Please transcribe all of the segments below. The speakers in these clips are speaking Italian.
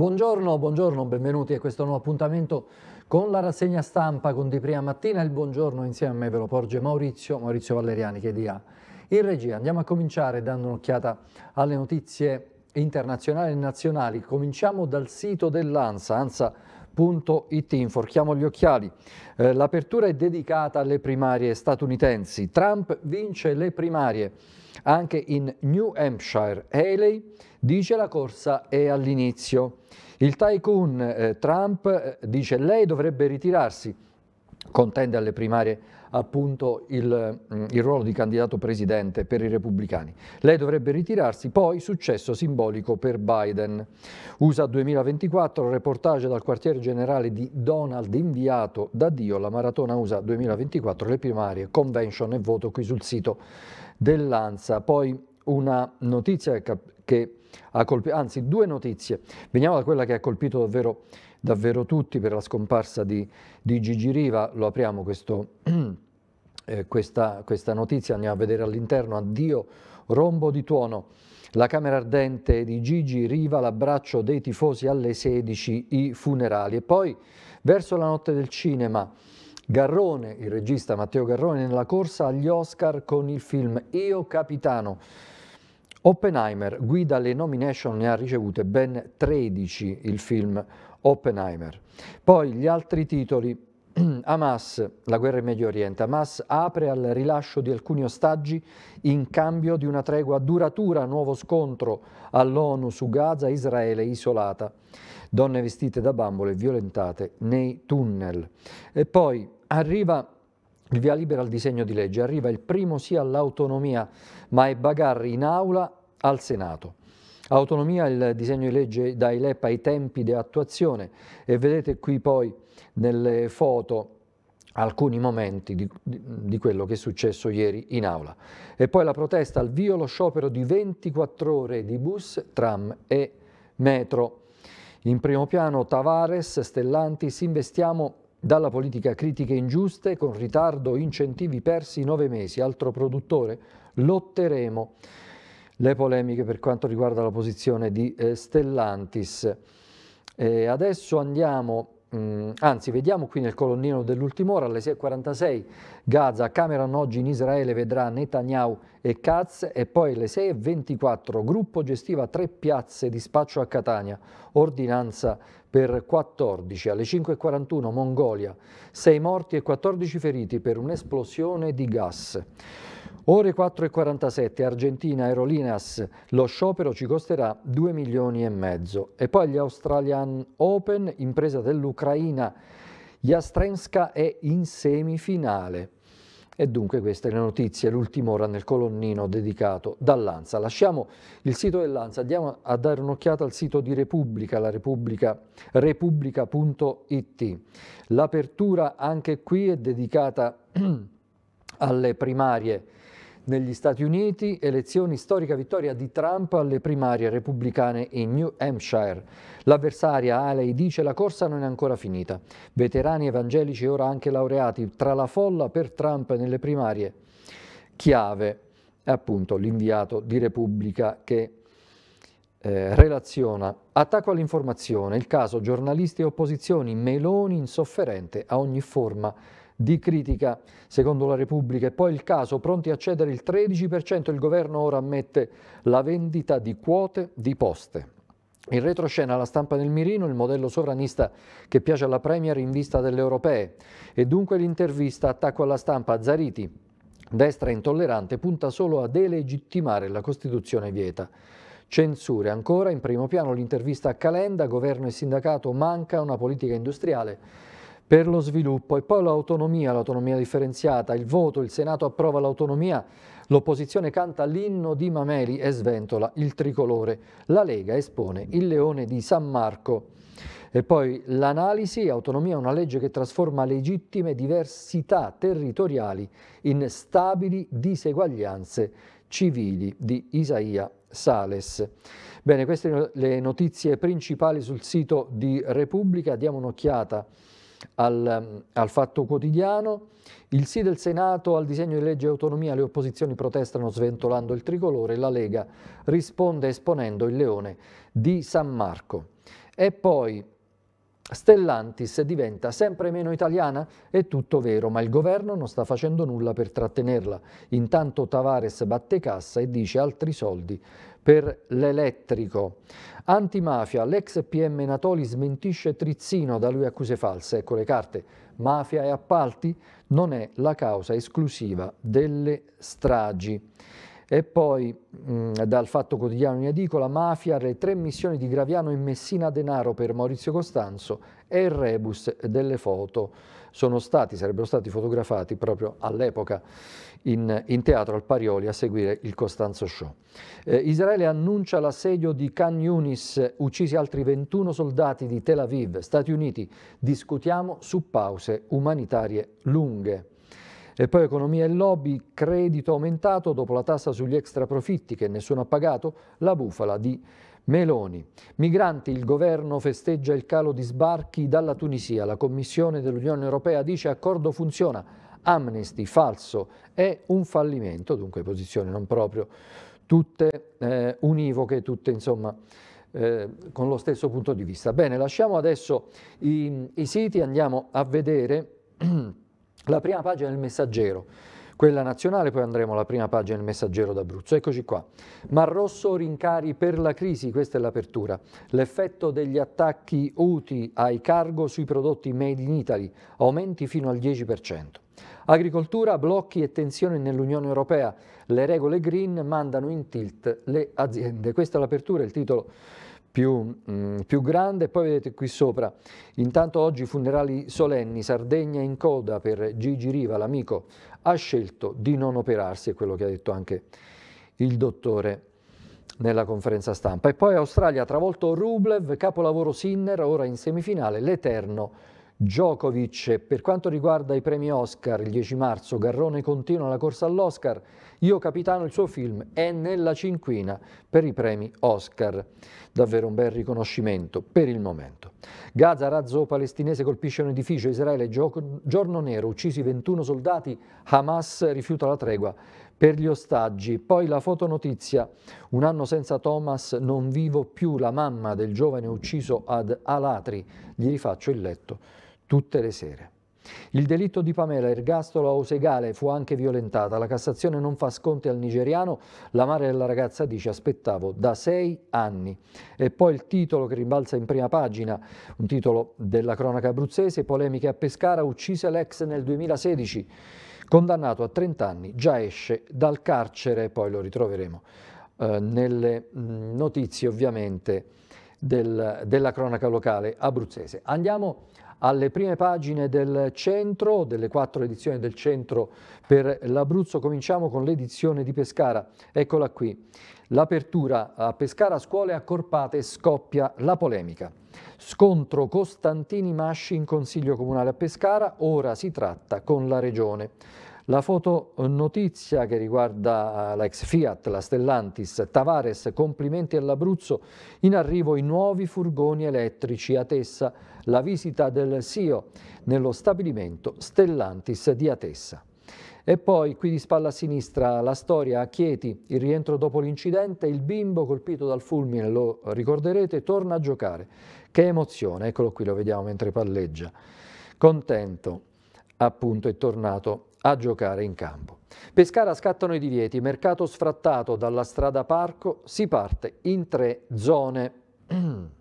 Buongiorno, buongiorno, benvenuti a questo nuovo appuntamento con la rassegna stampa con di prima mattina. Il buongiorno insieme a me ve lo porge Maurizio, Maurizio Valeriani che dia in regia. Andiamo a cominciare dando un'occhiata alle notizie internazionali e nazionali. Cominciamo dal sito dell'ANSA, ANSA It, inforchiamo gli occhiali. Eh, l'apertura è dedicata alle primarie statunitensi. Trump vince le primarie anche in New Hampshire. Haley dice la corsa è all'inizio. Il tycoon eh, Trump eh, dice lei dovrebbe ritirarsi. Contende alle primarie appunto il, mm, il, ruolo di candidato presidente per i repubblicani. Lei dovrebbe ritirarsi, poi successo simbolico per Biden. USA 2024, reportage dal quartier generale di Donald inviato da Dio, la maratona USA 2024, le primarie, convention e voto qui sul sito dell'ANSA. Poi una notizia che ha colpito, anzi due notizie. Veniamo da quella che ha colpito davvero, davvero tutti per la scomparsa di, di Gigi Riva. Lo apriamo questo... eh, questa, questa, notizia, andiamo a vedere all'interno, addio rombo di tuono. La Camera Ardente di Gigi Riva, l'abbraccio dei tifosi alle 16, i funerali. E poi verso la notte del cinema, Garrone, il regista Matteo Garrone, nella corsa agli Oscar con il film Io Capitano. Oppenheimer guida le nomination, ne ha ricevute ben 13 il film Oppenheimer. Poi gli altri titoli Hamas, la guerra in Medio Oriente, Hamas apre al rilascio di alcuni ostaggi in cambio di una tregua duratura, nuovo scontro all'ONU su Gaza, Israele isolata, donne vestite da bambole violentate nei tunnel. E poi arriva il via libera al disegno di legge, arriva il primo sì all'autonomia, ma è bagarre in aula al Senato. Autonomia il disegno di legge dai LEP ai tempi di attuazione e vedete qui poi nelle foto alcuni momenti di, di, quello che è successo ieri in aula. E poi la protesta, al via lo sciopero di 24 ore di bus, tram e metro. In primo piano Tavares, Stellantis, investiamo dalla politica critiche ingiuste, con ritardo incentivi persi nove mesi, altro produttore, lotteremo le polemiche per quanto riguarda la posizione di eh, Stellantis. E adesso andiamo, mh, mm, anzi vediamo qui nel colonnino dell'ultima ora alle 6.46 Gaza, Cameron oggi in Israele vedrà Netanyahu e Katz e poi alle 6.24 gruppo gestiva tre piazze di spaccio a Catania, ordinanza per 14, alle 5.41 Mongolia, 6 morti e 14 feriti per un'esplosione di gas. Ore 4.47 Argentina Aerolineas, lo sciopero ci costerà 2 milioni e mezzo. E poi gli Australian Open, impresa dell'Ucraina, Jastrenska è in semifinale. E dunque queste le notizie, l'ultima ora nel colonnino dedicato dall'Anza. Lasciamo il sito dell'Anza, andiamo a dare un'occhiata al sito di Repubblica, la Repubblica, repubblica.it. L'apertura anche qui è dedicata alle primarie negli Stati Uniti, elezioni storica vittoria di Trump alle primarie repubblicane in New Hampshire. L'avversaria Haley dice la corsa non è ancora finita. Veterani evangelici ora anche laureati tra la folla per Trump nelle primarie. Chiave è appunto l'inviato di Repubblica che eh, relaziona attacco all'informazione, il caso giornalisti e opposizioni, Meloni insofferente a ogni forma di di critica, secondo la Repubblica. E poi il caso, pronti a cedere il 13%, il governo ora ammette la vendita di quote di poste. In retroscena la stampa del mirino, il modello sovranista che piace alla Premier in vista delle europee. E dunque l'intervista, attacco alla stampa, Zariti, destra intollerante, punta solo a delegittimare la Costituzione vieta. Censure ancora, in primo piano l'intervista a Calenda, governo e sindacato, manca una politica industriale per lo sviluppo e poi l'autonomia, l'autonomia differenziata, il voto, il Senato approva l'autonomia, l'opposizione canta l'inno di Mameli e sventola il tricolore, la Lega espone il leone di San Marco. E poi l'analisi, autonomia è una legge che trasforma legittime diversità territoriali in stabili diseguaglianze civili di Isaia Sales. Bene, queste sono le notizie principali sul sito di Repubblica, diamo un'occhiata al, ehm, al, Fatto Quotidiano, il sì del Senato al disegno di legge autonomia, le opposizioni protestano sventolando il tricolore, la Lega risponde esponendo il leone di San Marco. E poi Stellantis diventa sempre meno italiana? È tutto vero, ma il governo non sta facendo nulla per trattenerla. Intanto Tavares batte cassa e dice altri soldi per l'elettrico. Antimafia, l'ex PM Natoli smentisce Trizzino, da lui accuse false, ecco le carte. Mafia e appalti non è la causa esclusiva delle stragi. E poi mh, mm, dal Fatto Quotidiano in edicola, mafia, le tre missioni di Graviano in Messina Denaro per Maurizio Costanzo e il rebus delle foto sono stati, sarebbero stati fotografati proprio all'epoca in, in, teatro al Parioli a seguire il Costanzo Show. Eh, Israele annuncia l'assedio di Khan Yunis, uccisi altri 21 soldati di Tel Aviv, Stati Uniti, discutiamo su pause umanitarie lunghe. E poi economia e lobby, credito aumentato dopo la tassa sugli extra profitti che nessuno ha pagato, la bufala di Meloni. Migranti, il governo festeggia il calo di sbarchi dalla Tunisia. La Commissione dell'Unione Europea dice accordo funziona. Amnesty, falso, è un fallimento, dunque posizioni non proprio tutte eh, univoche, tutte insomma eh, con lo stesso punto di vista. Bene, lasciamo adesso i, i siti, andiamo a vedere la prima pagina del messaggero. Quella nazionale, poi andremo alla prima pagina del messaggero d'Abruzzo. Eccoci qua. Mar Rosso rincari per la crisi, questa è l'apertura. L'effetto degli attacchi UTI ai cargo sui prodotti made in Italy, aumenti fino al 10%. Agricoltura, blocchi e tensioni nell'Unione Europea. Le regole green mandano in tilt le aziende. Questa è l'apertura, il titolo più, mh, mm, più, grande. Poi vedete qui sopra, intanto oggi funerali solenni, Sardegna in coda per Gigi Riva, l'amico, ha scelto di non operarsi, è quello che ha detto anche il dottore nella conferenza stampa. E poi Australia, travolto Rublev, capolavoro Sinner, ora in semifinale, l'Eterno Djokovic. Per quanto riguarda i premi Oscar, il 10 marzo Garrone continua la corsa all'Oscar, Io Capitano il suo film è nella cinquina per i premi Oscar. Davvero un bel riconoscimento per il momento. Gaza, razzo palestinese colpisce un edificio, Israele giorno nero, uccisi 21 soldati, Hamas rifiuta la tregua per gli ostaggi. Poi la fotonotizia, un anno senza Thomas non vivo più, la mamma del giovane ucciso ad Alatri, gli rifaccio il letto tutte le sere. Il delitto di Pamela ergastolo Ergastola Osegale fu anche violentata. La Cassazione non fa sconti al nigeriano. La madre della ragazza dice aspettavo da sei anni. E poi il titolo che rimbalza in prima pagina, un titolo della cronaca abruzzese, polemiche a Pescara, uccise l'ex nel 2016. Condannato a 30 anni, già esce dal carcere, poi lo ritroveremo eh, nelle notizie ovviamente del, della cronaca locale abruzzese. Andiamo a alle prime pagine del centro, delle quattro edizioni del centro per l'Abruzzo. Cominciamo con l'edizione di Pescara. Eccola qui. L'apertura a Pescara scuole accorpate scoppia la polemica. Scontro Costantini Masci in Consiglio Comunale a Pescara, ora si tratta con la Regione. La fotonotizia che riguarda eh, l'ex Fiat, la Stellantis, Tavares, complimenti all'Abruzzo, in arrivo i nuovi furgoni elettrici a Tessa, la visita del CEO nello stabilimento Stellantis di Atessa. E poi, qui di spalla a sinistra, la storia a Chieti, il rientro dopo l'incidente, il bimbo colpito dal fulmine, lo ricorderete, torna a giocare. Che emozione, eccolo qui, lo vediamo mentre palleggia. Contento, appunto, è tornato a giocare in campo. Pescara scattano i divieti, mercato sfrattato dalla strada parco, si parte in tre zone.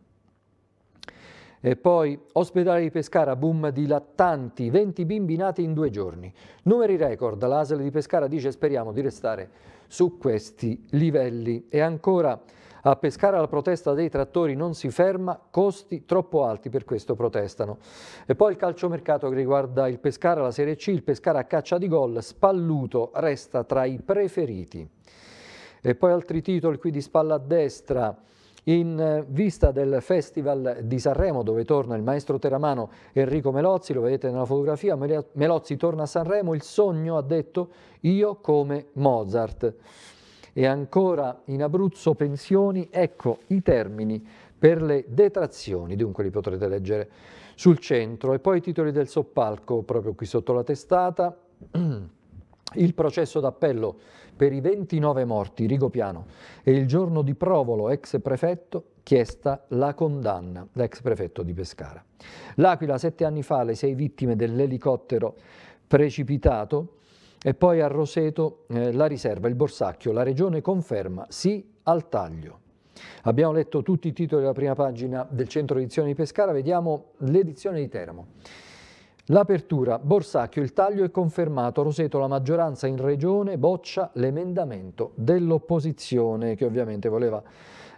E poi ospedale di Pescara, boom di lattanti, 20 bimbi nati in due giorni. Numeri record, l'ASL di Pescara dice speriamo di restare su questi livelli. E ancora a pescare la protesta dei trattori non si ferma, costi troppo alti per questo protestano. E poi il calciomercato che riguarda il Pescara, la Serie C, il Pescara a caccia di gol, Spalluto resta tra i preferiti. E poi altri titoli qui di spalla a destra. In eh, vista del Festival di Sanremo, dove torna il maestro teramano Enrico Melozzi, lo vedete nella fotografia, Melozzi torna a Sanremo, il sogno ha detto io come Mozart. E ancora in Abruzzo pensioni, ecco i termini per le detrazioni, dunque li potrete leggere sul centro. E poi i titoli del soppalco, proprio qui sotto la testata. Il processo d'appello per i 29 morti, Rigopiano, e il giorno di Provolo, ex prefetto, chiesta la condanna, l'ex prefetto di Pescara. L'Aquila, sette anni fa, le sei vittime dell'elicottero precipitato e poi a Roseto eh, la riserva, il Borsacchio, la regione conferma sì al taglio. Abbiamo letto tutti i titoli della prima pagina del centro edizione di Pescara, vediamo l'edizione di Teramo. L'apertura, Borsacchio, il taglio è confermato, Roseto la maggioranza in regione boccia l'emendamento dell'opposizione che ovviamente voleva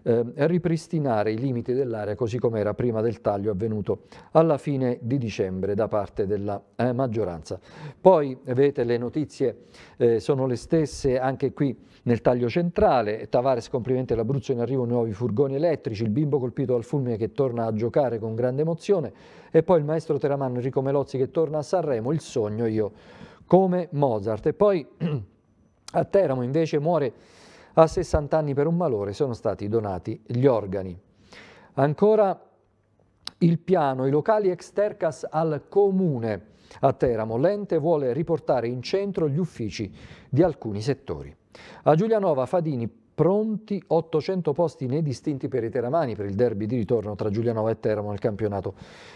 eh, ripristinare i limiti dell'area così come era prima del taglio avvenuto alla fine di dicembre da parte della eh, maggioranza. Poi vedete le notizie eh, sono le stesse anche qui nel taglio centrale, Tavares complimenti all'Abruzzo in arrivo nuovi furgoni elettrici, il bimbo colpito dal fulmine che torna a giocare con grande emozione e poi il maestro Teramanno Enrico Melozzi che torna a Sanremo, il sogno io come Mozart. E poi a Teramo invece muore a 60 anni per un malore sono stati donati gli organi. Ancora il piano, i locali ex Tercas al comune. A Teramo l'ente vuole riportare in centro gli uffici di alcuni settori. A Giulianova Fadini pronti 800 posti nei distinti per i teramani per il derby di ritorno tra Giulianova e Teramo nel campionato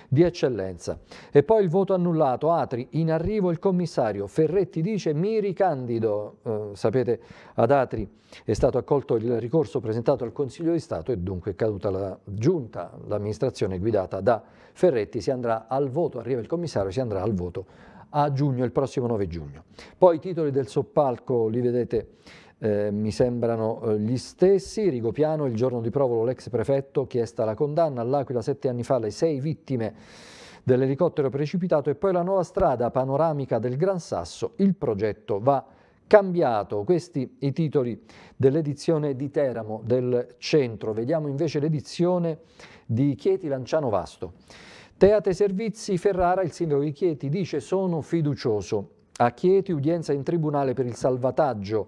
di eccellenza. E poi il voto annullato, Atri, in arrivo il commissario, Ferretti dice mi ricandido, eh, sapete ad Atri è stato accolto il ricorso presentato al Consiglio di Stato e dunque è caduta la giunta, l'amministrazione guidata da Ferretti, si andrà al voto, arriva il commissario, si andrà al voto a giugno, il prossimo 9 giugno. Poi i titoli del soppalco li vedete eh, mi sembrano eh, gli stessi. Rigopiano, il giorno di Provolo, l'ex prefetto, chiesta la condanna. All'Aquila sette anni fa le sei vittime dell'elicottero precipitato e poi la nuova strada panoramica del Gran Sasso. Il progetto va cambiato. Questi i titoli dell'edizione di Teramo del centro. Vediamo invece l'edizione di Chieti Lanciano Vasto. Teate Servizi Ferrara, il sindaco di Chieti, dice sono fiducioso. A Chieti udienza in tribunale per il salvataggio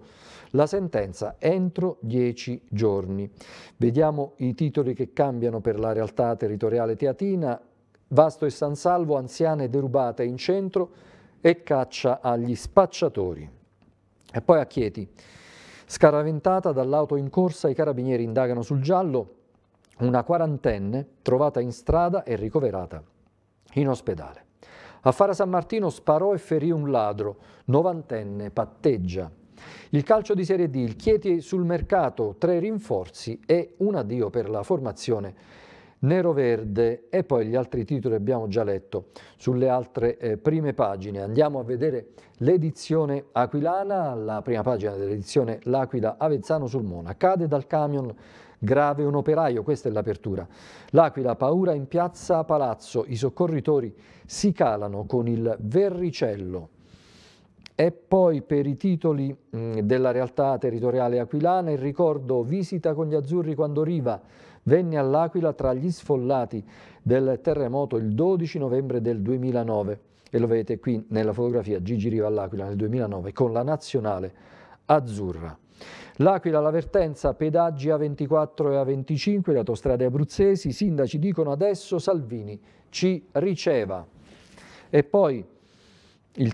la sentenza entro dieci giorni. Vediamo i titoli che cambiano per la realtà territoriale teatina. Vasto e San Salvo, anziane derubate in centro e caccia agli spacciatori. E poi a Chieti. Scaraventata dall'auto in corsa, i carabinieri indagano sul giallo una quarantenne trovata in strada e ricoverata in ospedale. A Fara San Martino sparò e ferì un ladro, novantenne, patteggia. Il calcio di Serie D, il Chieti sul mercato, tre rinforzi e un addio per la formazione nero-verde e poi gli altri titoli abbiamo già letto sulle altre eh, prime pagine. Andiamo a vedere l'edizione aquilana, la prima pagina dell'edizione L'Aquila Avezzano sul Mona. Cade dal camion grave un operaio, questa è l'apertura. L'Aquila paura in piazza Palazzo, i soccorritori si calano con il verricello. E poi per i titoli mm, della realtà territoriale aquilana il ricordo Visita con gli azzurri quando Riva venne all'Aquila tra gli sfollati del terremoto il 12 novembre del 2009 e lo vedete qui nella fotografia Gigi Riva all'Aquila nel 2009 con la nazionale azzurra. L'Aquila, l'avvertenza, pedaggi A24 e A25, le autostrade abruzzesi, i sindaci dicono adesso Salvini ci riceva. E poi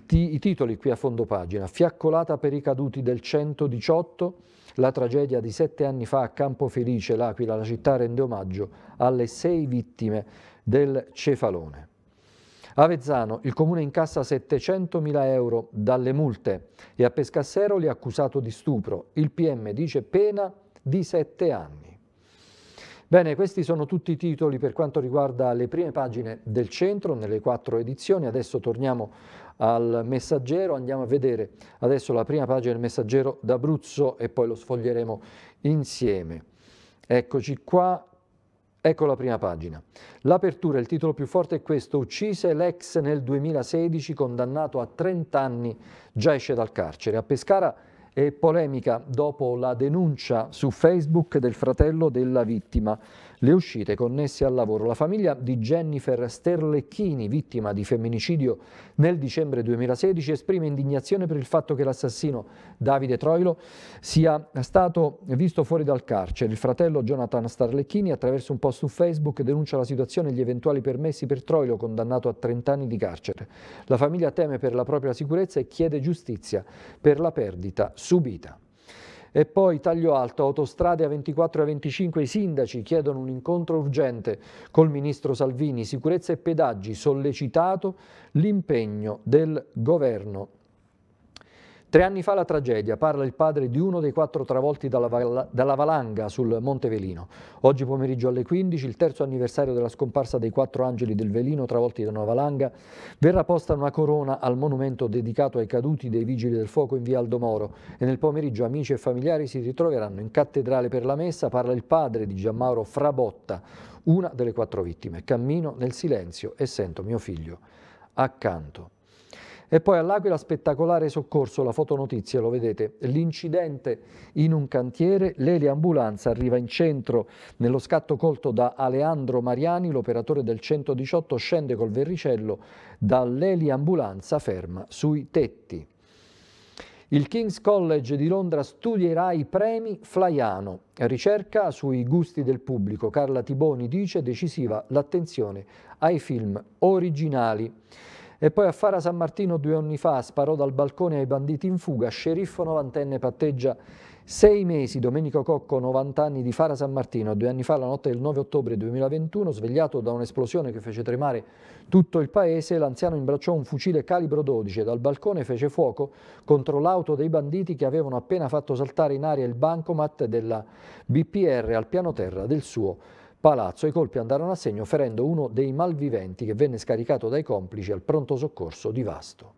ti, I titoli qui a fondo pagina, fiaccolata per i caduti del 118, la tragedia di sette anni fa a Campo Felice, l'Aquila, la città rende omaggio alle sei vittime del cefalone. Avezzano, il comune incassa 700.000 euro dalle multe e a Pescassero li è accusato di stupro. Il PM dice pena di sette anni. Bene, questi sono tutti i titoli per quanto riguarda le prime pagine del centro nelle quattro edizioni. Adesso torniamo al messaggero, andiamo a vedere adesso la prima pagina del messaggero d'Abruzzo e poi lo sfoglieremo insieme. Eccoci qua, Ecco la prima pagina. L'apertura, il titolo più forte è questo, uccise l'ex nel 2016 condannato a 30 anni, già esce dal carcere. A Pescara è polemica dopo la denuncia su Facebook del fratello della vittima. Le uscite connesse al lavoro. La famiglia di Jennifer Sterlecchini, vittima di femminicidio nel dicembre 2016, esprime indignazione per il fatto che l'assassino Davide Troilo sia stato visto fuori dal carcere. Il fratello Jonathan Starlecchini, attraverso un post su Facebook, denuncia la situazione e gli eventuali permessi per Troilo, condannato a 30 anni di carcere. La famiglia teme per la propria sicurezza e chiede giustizia per la perdita subita. E poi taglio alto, autostrade A24 e A25, i sindaci chiedono un incontro urgente col ministro Salvini, sicurezza e pedaggi, sollecitato l'impegno del governo. Tre anni fa la tragedia, parla il padre di uno dei quattro travolti dalla, val dalla, valanga sul Monte Velino. Oggi pomeriggio alle 15, il terzo anniversario della scomparsa dei quattro angeli del Velino travolti da una valanga, verrà posta una corona al monumento dedicato ai caduti dei vigili del fuoco in via Aldomoro e nel pomeriggio amici e familiari si ritroveranno in cattedrale per la messa, parla il padre di Gianmauro Frabotta, una delle quattro vittime. Cammino nel silenzio e sento mio figlio accanto. E poi all'Aquila spettacolare soccorso, la fotonotizia, lo vedete, l'incidente in un cantiere, l'eliambulanza arriva in centro nello scatto colto da Aleandro Mariani, l'operatore del 118 scende col verricello dall'eliambulanza ferma sui tetti. Il King's College di Londra studierà i premi Flaiano. Ricerca sui gusti del pubblico. Carla Tiboni dice decisiva l'attenzione ai film originali. E poi a Fara San Martino due anni fa sparò dal balcone ai banditi in fuga, sceriffo novantenne patteggia sei mesi Domenico Cocco, 90 anni di Fara San Martino, due anni fa la notte del 9 ottobre 2021, svegliato da un'esplosione che fece tremare tutto il paese, l'anziano imbracciò un fucile calibro 12 e dal balcone fece fuoco contro l'auto dei banditi che avevano appena fatto saltare in aria il bancomat della BPR al piano terra del suo palazzo. I colpi andarono a segno ferendo uno dei malviventi che venne scaricato dai complici al pronto soccorso di Vasto.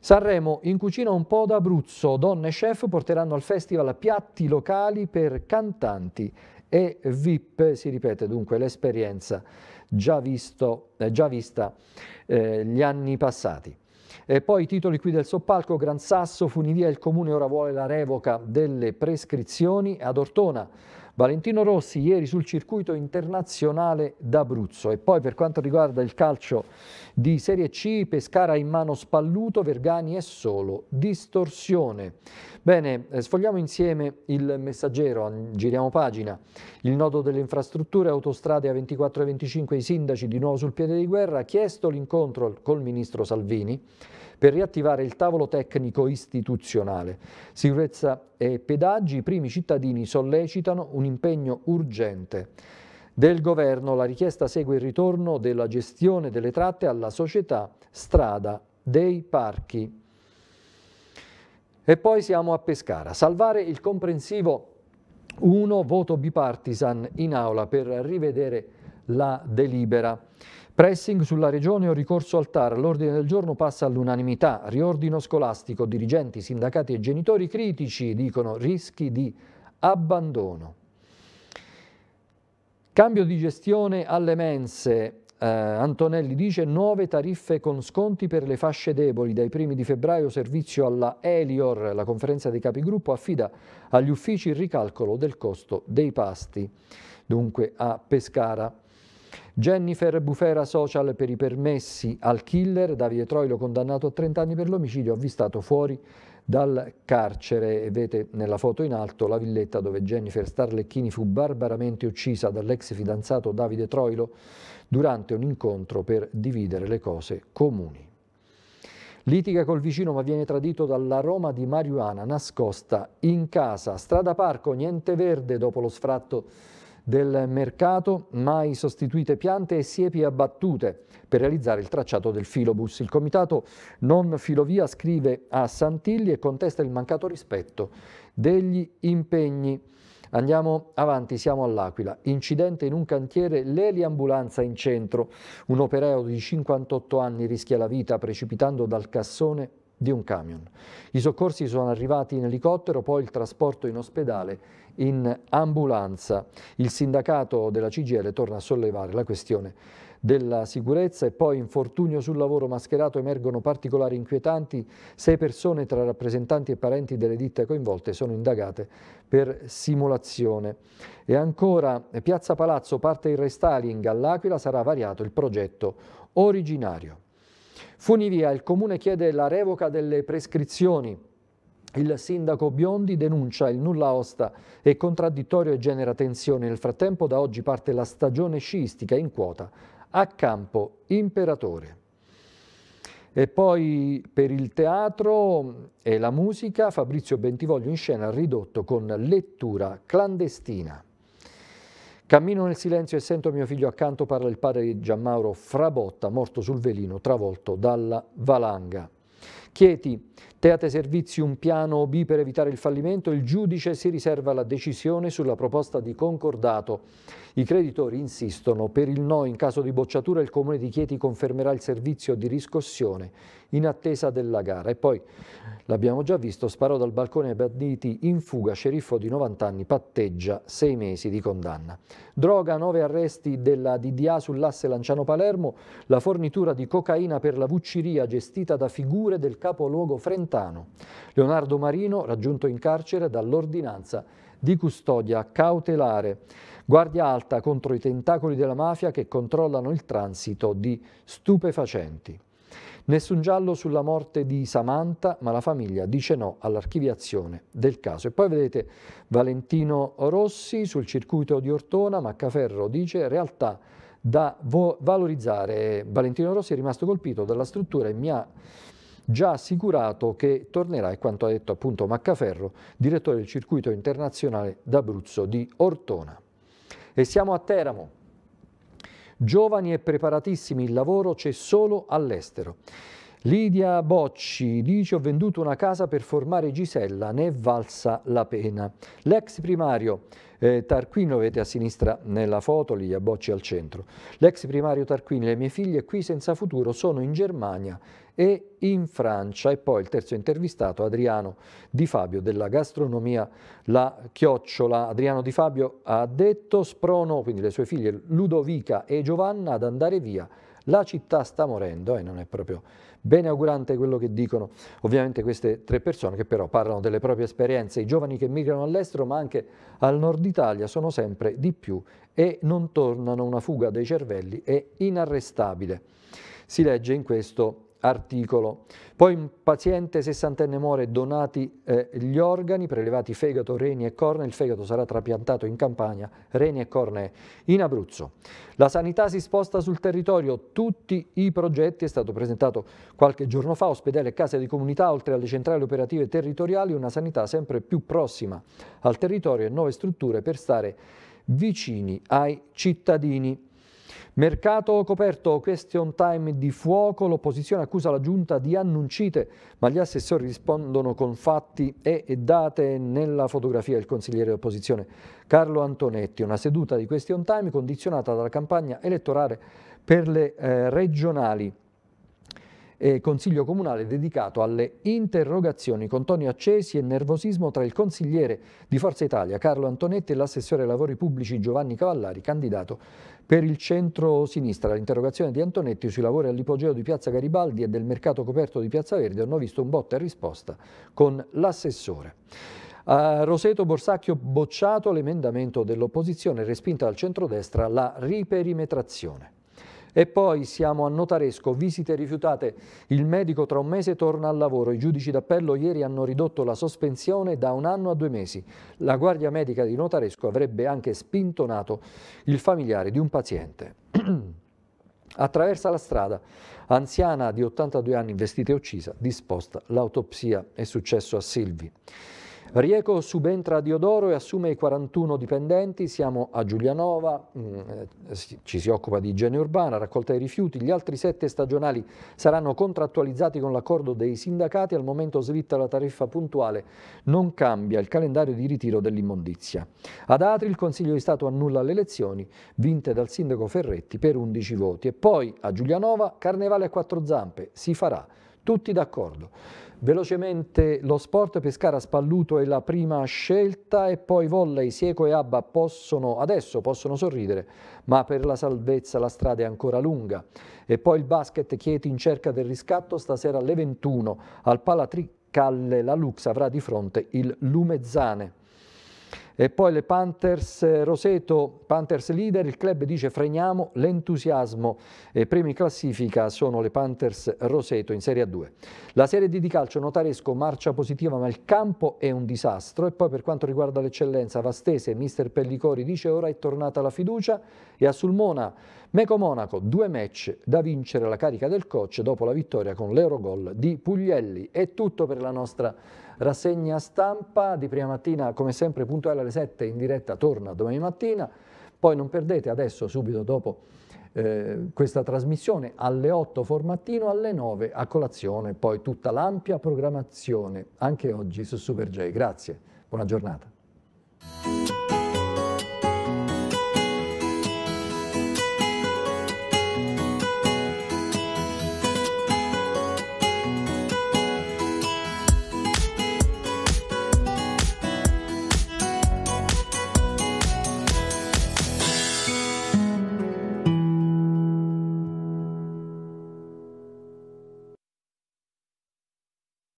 Sanremo, in cucina un po' d'Abruzzo, donne e chef porteranno al festival piatti locali per cantanti e VIP, si ripete dunque l'esperienza già, eh, già, vista eh, gli anni passati. E poi i titoli qui del soppalco, Gran Sasso, Funivia, il Comune ora vuole la revoca delle prescrizioni ad Ortona. Valentino Rossi ieri sul circuito internazionale d'Abruzzo e poi per quanto riguarda il calcio di Serie C Pescara in mano Spalluto, Vergani è solo distorsione. Bene, eh, sfogliamo insieme il messaggero, giriamo pagina. Il nodo delle infrastrutture, autostrade A24 e 25, i sindaci di nuovo sul piede di guerra, ha chiesto l'incontro col ministro Salvini per riattivare il tavolo tecnico istituzionale. Sicurezza e pedaggi, i primi cittadini sollecitano un impegno urgente del governo. La richiesta segue il ritorno della gestione delle tratte alla società strada dei parchi. E poi siamo a Pescara. Salvare il comprensivo 1, voto bipartisan in aula per rivedere la delibera. Pressing sulla Regione o ricorso al TAR, l'ordine del giorno passa all'unanimità, riordino scolastico, dirigenti, sindacati e genitori critici dicono rischi di abbandono. Cambio di gestione alle mense, eh, Antonelli dice nuove tariffe con sconti per le fasce deboli, dai primi di febbraio servizio alla Elior, la conferenza dei capigruppo affida agli uffici il ricalcolo del costo dei pasti, dunque a Pescara. Jennifer Bufera social per i permessi al killer, Davide Troilo condannato a 30 anni per l'omicidio, avvistato fuori dal carcere, vedete nella foto in alto la villetta dove Jennifer Starlecchini fu barbaramente uccisa dall'ex fidanzato Davide Troilo durante un incontro per dividere le cose comuni. Litiga col vicino ma viene tradito dall'aroma di marijuana nascosta in casa. Strada Parco, niente verde dopo lo sfratto del mercato, mai sostituite piante e siepi abbattute per realizzare il tracciato del filobus. Il comitato non filovia scrive a Santilli e contesta il mancato rispetto degli impegni. Andiamo avanti, siamo all'Aquila. Incidente in un cantiere l'eliambulanza in centro. Un operaio di 58 anni rischia la vita precipitando dal cassone di un camion. I soccorsi sono arrivati in elicottero, poi il trasporto in ospedale in ambulanza. Il sindacato della CGL torna a sollevare la questione della sicurezza e poi infortunio sul lavoro mascherato emergono particolari inquietanti. Sei persone tra rappresentanti e parenti delle ditte coinvolte sono indagate per simulazione. E ancora Piazza Palazzo parte il restyling all'Aquila sarà variato il progetto originario. Funivia, il comune chiede la revoca delle prescrizioni. Il sindaco Biondi denuncia il nulla osta e contraddittorio e genera tensione. Nel frattempo da oggi parte la stagione sciistica in quota a campo imperatore. E poi per il teatro e la musica Fabrizio Bentivoglio in scena ridotto con lettura clandestina. Cammino nel silenzio e sento mio figlio accanto, parla il padre di Gianmauro Frabotta, morto sul velino, travolto dalla valanga. Chieti, Teate Servizi un piano B per evitare il fallimento, il giudice si riserva la decisione sulla proposta di concordato. I creditori insistono per il no in caso di bocciatura il Comune di Chieti confermerà il servizio di riscossione in attesa della gara. E poi, l'abbiamo già visto, sparò dal balcone ai banditi in fuga, sceriffo di 90 anni patteggia sei mesi di condanna. Droga, nove arresti della DDA sull'asse Lanciano-Palermo, la fornitura di cocaina per la vucciria gestita da figure del capoluogo frentano. Leonardo Marino raggiunto in carcere dall'ordinanza di custodia cautelare. Guardia alta contro i tentacoli della mafia che controllano il transito di stupefacenti. Nessun giallo sulla morte di Samantha, ma la famiglia dice no all'archiviazione del caso. E poi vedete Valentino Rossi sul circuito di Ortona, Maccaferro dice realtà da valorizzare. Valentino Rossi è rimasto colpito dalla struttura e mi ha già assicurato che tornerà, è quanto ha detto appunto Maccaferro, direttore del circuito internazionale d'Abruzzo di Ortona. E siamo a Teramo. Giovani e preparatissimi, il lavoro c'è solo all'estero. Lidia Bocci dice ho venduto una casa per formare Gisella, ne è valsa la pena. L'ex primario eh, Tarquinio vedete a sinistra nella foto, gli bocci al centro. L'ex primario Tarquini, le mie figlie qui senza futuro sono in Germania e in Francia. E poi il terzo intervistato, Adriano Di Fabio della gastronomia La Chiocciola. Adriano Di Fabio ha detto sprono, quindi le sue figlie Ludovica e Giovanna, ad andare via. La città sta morendo e eh, non è proprio benaugurante quello che dicono ovviamente queste tre persone che però parlano delle proprie esperienze. I giovani che migrano all'estero ma anche al nord Italia sono sempre di più e non tornano, una fuga dei cervelli è inarrestabile. Si legge in questo articolo. Poi un paziente sessantenne muore donati eh, gli organi, prelevati fegato, reni e corne, il fegato sarà trapiantato in Campania, reni e corne in Abruzzo. La sanità si sposta sul territorio, tutti i progetti, è stato presentato qualche giorno fa, ospedale e case di comunità, oltre alle centrali operative territoriali, una sanità sempre più prossima al territorio e nuove strutture per stare vicini ai cittadini. Mercato coperto, question time di fuoco, l'opposizione accusa la giunta di annuncite, ma gli assessori rispondono con fatti e date nella fotografia del consigliere opposizione Carlo Antonetti. Una seduta di question time condizionata dalla campagna elettorale per le eh, regionali eh, Consiglio Comunale dedicato alle interrogazioni con toni accesi e nervosismo tra il consigliere di Forza Italia Carlo Antonetti e l'assessore ai lavori pubblici Giovanni Cavallari, candidato per il centro-sinistra. L'interrogazione di Antonetti sui lavori all'ipogeo di Piazza Garibaldi e del mercato coperto di Piazza Verde hanno visto un botta e risposta con l'assessore. A Roseto Borsacchio bocciato l'emendamento dell'opposizione, respinta dal centrodestra la riperimetrazione. E poi siamo a Notaresco, visite rifiutate. Il medico tra un mese torna al lavoro. I giudici d'appello ieri hanno ridotto la sospensione da un anno a due mesi. La guardia medica di Notaresco avrebbe anche spintonato il familiare di un paziente. Attraversa la strada, anziana di 82 anni, vestita e uccisa, disposta l'autopsia. È successo a Silvi. Rieco subentra a Diodoro e assume i 41 dipendenti, siamo a Giulianova, mm, eh, ci si occupa di igiene urbana, raccolta dei rifiuti, gli altri sette stagionali saranno contrattualizzati con l'accordo dei sindacati, al momento slitta la tariffa puntuale, non cambia il calendario di ritiro dell'immondizia. Ad Atri il Consiglio di Stato annulla le elezioni, vinte dal sindaco Ferretti per 11 voti e poi a Giulianova Carnevale a quattro zampe, si farà tutti d'accordo. Velocemente lo sport, Pescara Spalluto è la prima scelta e poi Volley, Sieco e Abba possono, adesso possono sorridere, ma per la salvezza la strada è ancora lunga. E poi il basket Chieti in cerca del riscatto stasera alle 21 al Palatri Calle la Lux avrà di fronte il Lumezzane. E poi le Panthers eh, Roseto, Panthers leader, il club dice freniamo l'entusiasmo. E primi in classifica sono le Panthers Roseto in Serie A2. La Serie D di calcio notaresco marcia positiva ma il campo è un disastro. E poi per quanto riguarda l'eccellenza Vastese, mister Pellicori dice ora è tornata la fiducia e a Sulmona Meco Monaco due match da vincere la carica del coach dopo la vittoria con l'Eurogol di Puglielli. È tutto per la nostra rassegna stampa di prima mattina, come sempre puntuale alle 7 in diretta torna domani mattina. Poi non perdete adesso subito dopo eh, questa trasmissione alle 8 formattino, alle 9 a colazione, poi tutta l'ampia programmazione anche oggi su Super J. Grazie, buona giornata.